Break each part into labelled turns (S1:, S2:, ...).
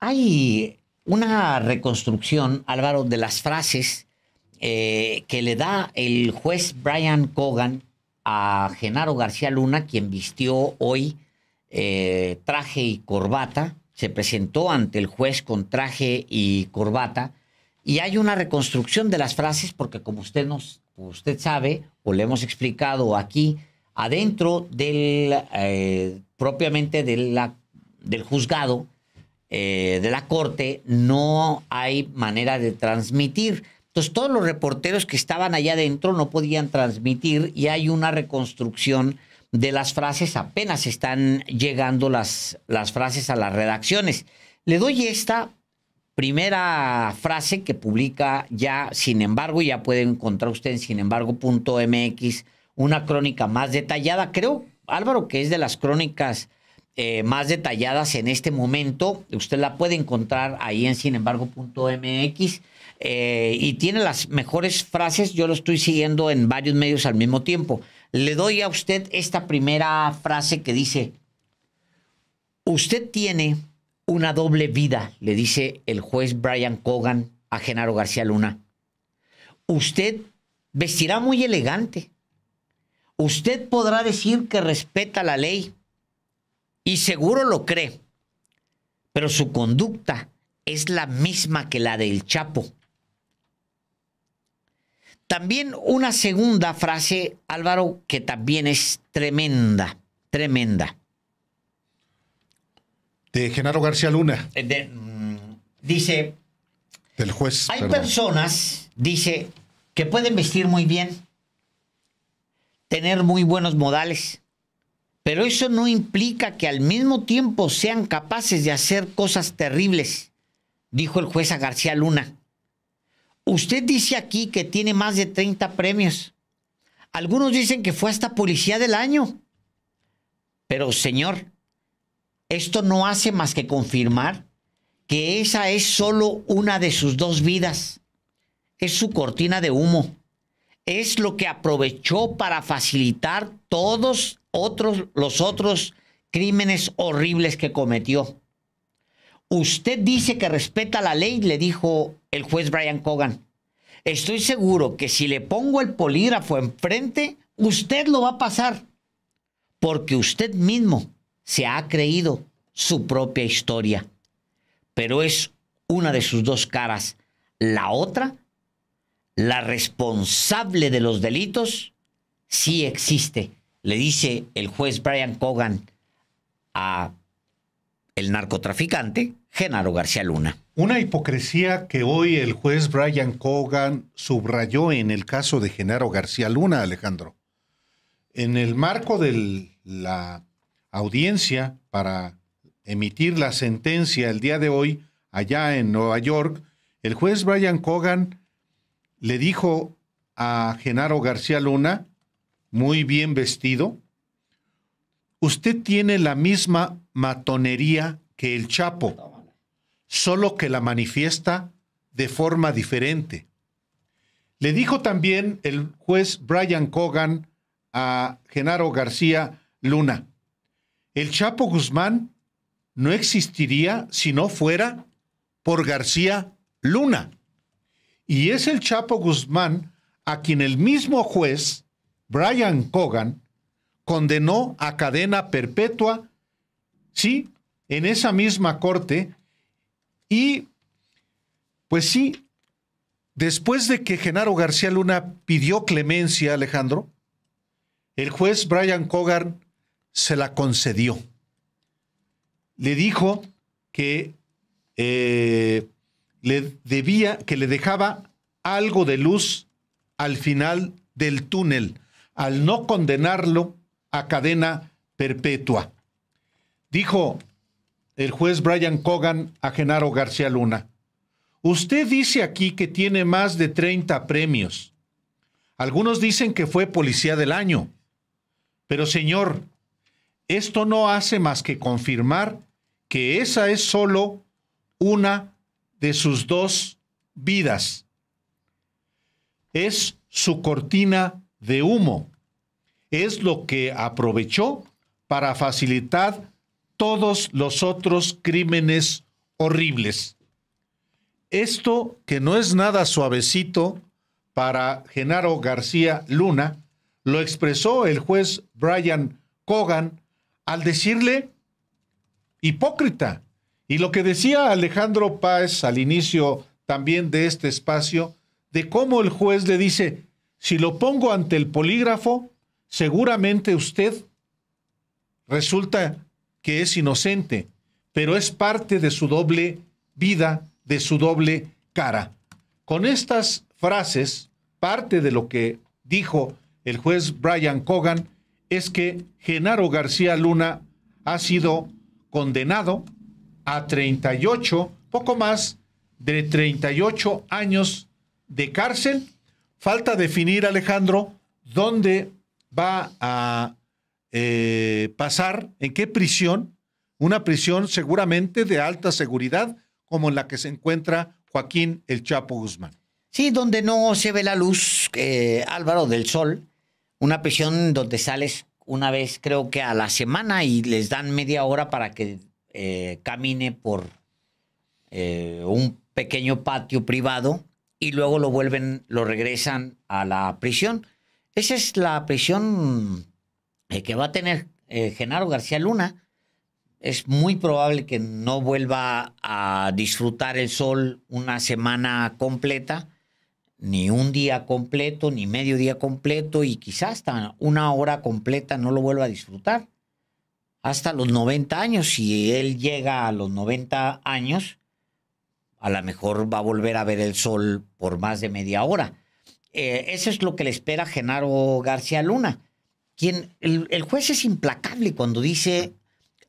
S1: Hay una reconstrucción, Álvaro, de las frases eh, que le da el juez Brian Cogan a Genaro García Luna, quien vistió hoy eh, traje y corbata, se presentó ante el juez con traje y corbata, y hay una reconstrucción de las frases porque como usted nos, usted sabe, o le hemos explicado aquí, adentro del, eh, propiamente del juzgado, eh, de la corte, no hay manera de transmitir. Entonces todos los reporteros que estaban allá adentro no podían transmitir y hay una reconstrucción de las frases, apenas están llegando las, las frases a las redacciones. Le doy esta primera frase que publica ya, sin embargo, ya puede encontrar usted en sinembargo.mx, una crónica más detallada. Creo, Álvaro, que es de las crónicas eh, más detalladas en este momento. Usted la puede encontrar ahí en sinembargo.mx. Eh, y tiene las mejores frases. Yo lo estoy siguiendo en varios medios al mismo tiempo. Le doy a usted esta primera frase que dice, usted tiene una doble vida, le dice el juez Brian Cogan a Genaro García Luna. Usted vestirá muy elegante. Usted podrá decir que respeta la ley, y seguro lo cree, pero su conducta es la misma que la del Chapo. También una segunda frase, Álvaro, que también es tremenda, tremenda. De Genaro García Luna. Eh, mm, dice... Del juez. Hay personas, dice, que pueden vestir muy bien, tener muy buenos modales, pero eso no implica que al mismo tiempo sean capaces de hacer cosas terribles, dijo el juez a García Luna. Usted dice aquí que tiene más de 30 premios. Algunos dicen que fue hasta policía del año. Pero, señor, esto no hace más que confirmar que esa es solo una de sus dos vidas. Es su cortina de humo es lo que aprovechó para facilitar todos otros, los otros crímenes horribles que cometió. Usted dice que respeta la ley, le dijo el juez Brian Cogan. Estoy seguro que si le pongo el polígrafo enfrente, usted lo va a pasar, porque usted mismo se ha creído su propia historia. Pero es una de sus dos caras. La otra la responsable de los delitos sí existe. Le dice el juez Brian Cogan a el narcotraficante Genaro García Luna.
S2: Una hipocresía que hoy el juez Brian Cogan subrayó en el caso de Genaro García Luna, Alejandro. En el marco de la audiencia para emitir la sentencia el día de hoy, allá en Nueva York, el juez Brian Cogan le dijo a Genaro García Luna, muy bien vestido, usted tiene la misma matonería que el Chapo, solo que la manifiesta de forma diferente. Le dijo también el juez Brian Cogan a Genaro García Luna, el Chapo Guzmán no existiría si no fuera por García Luna. Y es el Chapo Guzmán a quien el mismo juez, Brian Cogan, condenó a cadena perpetua, sí, en esa misma corte. Y, pues sí, después de que Genaro García Luna pidió clemencia, Alejandro, el juez Brian Cogan se la concedió. Le dijo que eh, le debía, que le dejaba algo de luz al final del túnel, al no condenarlo a cadena perpetua. Dijo el juez Brian Cogan a Genaro García Luna, usted dice aquí que tiene más de 30 premios. Algunos dicen que fue policía del año. Pero señor, esto no hace más que confirmar que esa es solo una de sus dos vidas. Es su cortina de humo. Es lo que aprovechó para facilitar todos los otros crímenes horribles. Esto que no es nada suavecito para Genaro García Luna, lo expresó el juez Brian Cogan al decirle, hipócrita, y lo que decía Alejandro Páez al inicio también de este espacio, de cómo el juez le dice, si lo pongo ante el polígrafo, seguramente usted resulta que es inocente, pero es parte de su doble vida, de su doble cara. Con estas frases, parte de lo que dijo el juez Brian Cogan es que Genaro García Luna ha sido condenado a 38, poco más de 38 años de cárcel. Falta definir, Alejandro, dónde va a eh, pasar, en qué prisión, una prisión seguramente de alta seguridad,
S1: como en la que se encuentra Joaquín El Chapo Guzmán. Sí, donde no se ve la luz, eh, Álvaro, del sol, una prisión donde sales una vez creo que a la semana y les dan media hora para que eh, camine por eh, un pequeño patio privado y luego lo vuelven, lo regresan a la prisión. Esa es la prisión eh, que va a tener Genaro García Luna. Es muy probable que no vuelva a disfrutar el sol una semana completa, ni un día completo, ni medio día completo, y quizás hasta una hora completa no lo vuelva a disfrutar hasta los 90 años. Si él llega a los 90 años, a lo mejor va a volver a ver el sol por más de media hora. Eh, eso es lo que le espera a Genaro García Luna. Quien, el, juez es implacable cuando dice,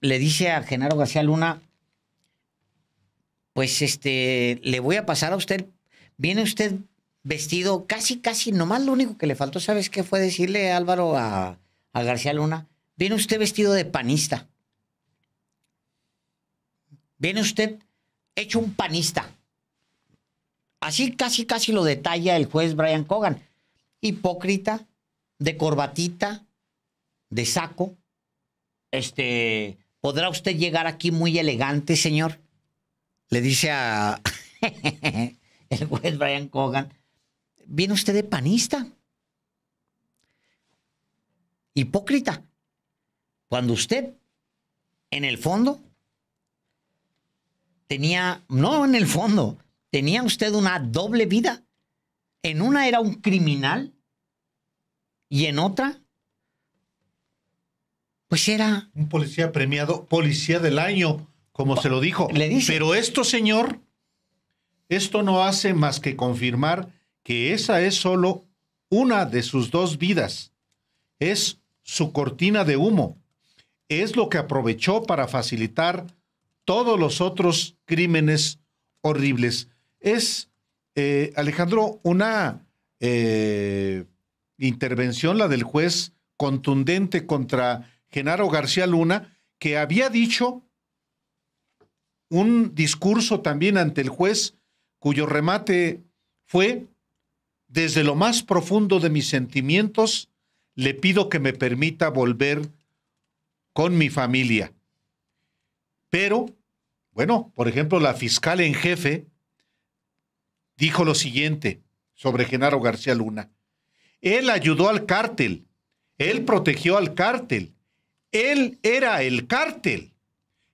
S1: le dice a Genaro García Luna, pues este, le voy a pasar a usted, viene usted vestido casi, casi, nomás lo único que le faltó, ¿sabes qué fue decirle Álvaro a García Luna? Viene usted vestido de panista. Viene usted hecho un panista. Así casi, casi lo detalla el juez Brian Cogan. Hipócrita, de corbatita, de saco. Este, ¿podrá usted llegar aquí muy elegante, señor? Le dice a el juez Brian Cogan. Viene usted de panista. Hipócrita. Cuando usted, en el fondo, tenía, no en el fondo, tenía usted una doble vida. En una era un criminal y en otra,
S2: pues era... Un policía premiado, policía del año, como se lo dijo. Pero esto, señor, esto no hace más que confirmar que esa es solo una de sus dos vidas. Es su cortina de humo es lo que aprovechó para facilitar todos los otros crímenes horribles. Es, eh, Alejandro, una eh, intervención, la del juez, contundente contra Genaro García Luna, que había dicho un discurso también ante el juez cuyo remate fue, desde lo más profundo de mis sentimientos, le pido que me permita volver con mi familia. Pero, bueno, por ejemplo, la fiscal en jefe dijo lo siguiente sobre Genaro García Luna. Él ayudó al cártel, él protegió al cártel, él era el cártel.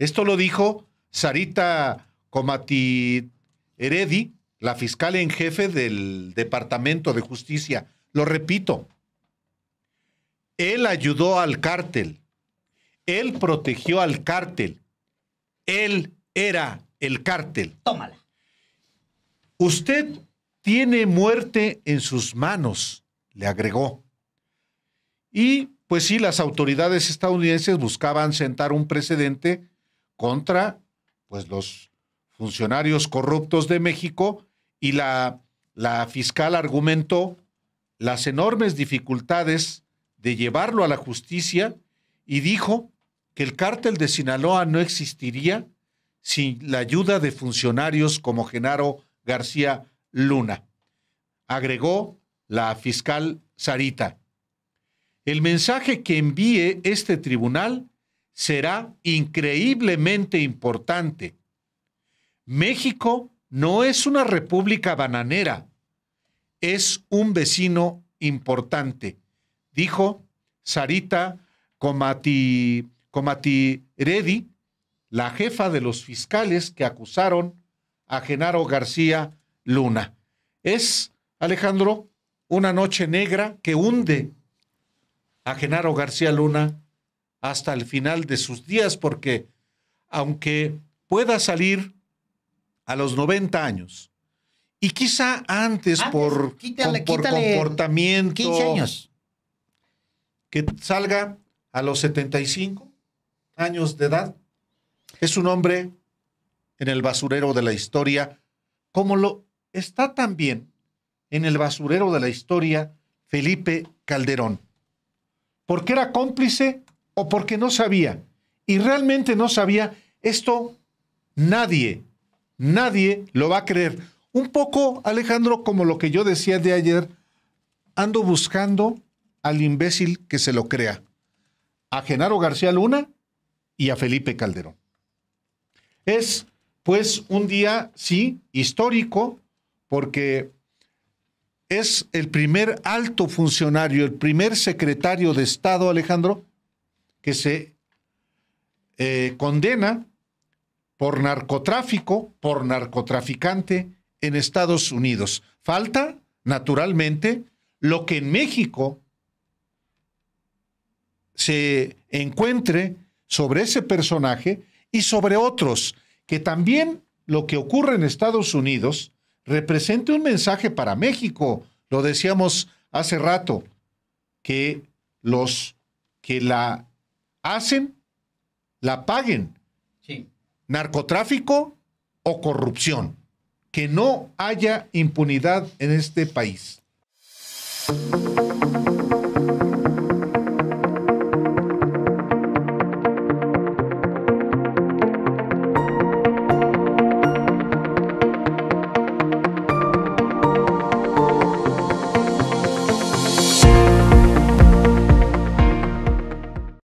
S2: Esto lo dijo Sarita Comati Heredi, la fiscal en jefe del Departamento de Justicia. Lo repito, él ayudó al cártel, él protegió al cártel. Él era el cártel. Tómala. Usted tiene muerte en sus manos, le agregó. Y pues sí, las autoridades estadounidenses buscaban sentar un precedente contra pues los funcionarios corruptos de México y la, la fiscal argumentó las enormes dificultades de llevarlo a la justicia y dijo que el cártel de Sinaloa no existiría sin la ayuda de funcionarios como Genaro García Luna, agregó la fiscal Sarita. El mensaje que envíe este tribunal será increíblemente importante. México no es una república bananera, es un vecino importante, dijo Sarita Comati Comati Redi, la jefa de los fiscales que acusaron a Genaro García Luna. Es, Alejandro, una noche negra que hunde a Genaro García Luna hasta el final de sus días, porque aunque pueda salir a los 90 años, y quizá antes, por, por comportamiento, que salga a los 75, años de edad. Es un hombre en el basurero de la historia, como lo está también en el basurero de la historia Felipe Calderón. Porque era cómplice o porque no sabía. Y realmente no sabía. Esto nadie, nadie lo va a creer. Un poco, Alejandro, como lo que yo decía de ayer, ando buscando al imbécil que se lo crea. A Genaro García Luna y a Felipe Calderón. Es pues un día, sí, histórico, porque es el primer alto funcionario, el primer secretario de Estado, Alejandro, que se eh, condena por narcotráfico, por narcotraficante en Estados Unidos. Falta, naturalmente, lo que en México se encuentre sobre ese personaje y sobre otros, que también lo que ocurre en Estados Unidos represente un mensaje para México. Lo decíamos hace rato, que los que la hacen, la paguen. Narcotráfico o corrupción. Que no haya impunidad en este país.